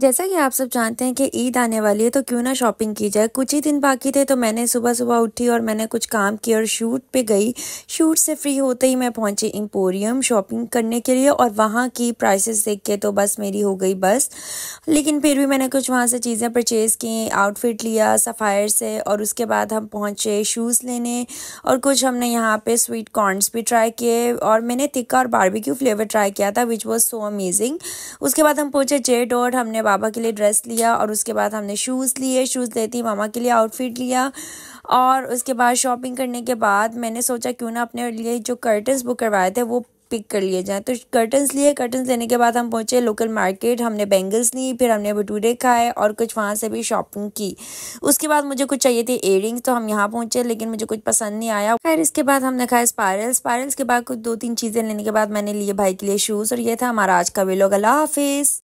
जैसा कि आप सब जानते हैं कि ईद आने वाली है तो क्यों ना शॉपिंग की जाए कुछ ही दिन बाकी थे तो मैंने सुबह सुबह उठी और मैंने कुछ काम किया और शूट पे गई शूट से फ्री होते ही मैं पहुंची एम्पोरियम शॉपिंग करने के लिए और वहाँ की प्राइसेस देख के तो बस मेरी हो गई बस लेकिन फिर भी मैंने कुछ वहाँ से चीज़ें परचेज़ की आउटफिट लिया सफ़ायर से और उसके बाद हम पहुँचे शूज़ लेने और कुछ हमने यहाँ पर स्वीट कॉर्नस भी ट्राई किए और मैंने तिक्का और बारबिक्यू फ्लेवर ट्राई किया था विच वॉज़ सो अमेजिंग उसके बाद हम पहुँचे जेड और हमने बाबा के लिए ड्रेस लिया और उसके बाद हमने शूज़ लिए शूज़ लेती मामा के लिए आउटफिट लिया और उसके बाद शॉपिंग करने के बाद मैंने सोचा क्यों ना अपने लिए जो कर्टन्स बुक करवाए थे वो पिक कर लिए जाएँ तो कर्टन्स लिए कर्टन्स लेने के बाद हम पहुँचे लोकल मार्केट हमने बैंगल्स ली फिर हमने भटूरे खाए और कुछ वहाँ से भी शॉपिंग की उसके बाद मुझे कुछ चाहिए थे एयरिंग्स तो हम यहाँ पहुँचे लेकिन मुझे कुछ पसंद नहीं आया खैर इसके बाद हमने खाया स्पायरल स्पायरल्स के बाद कुछ दो तीन चीज़ें लेने के बाद मैंने लिए भाई के लिए शूज़ और ये था हमारा आज का वे लोग अला हाफिज़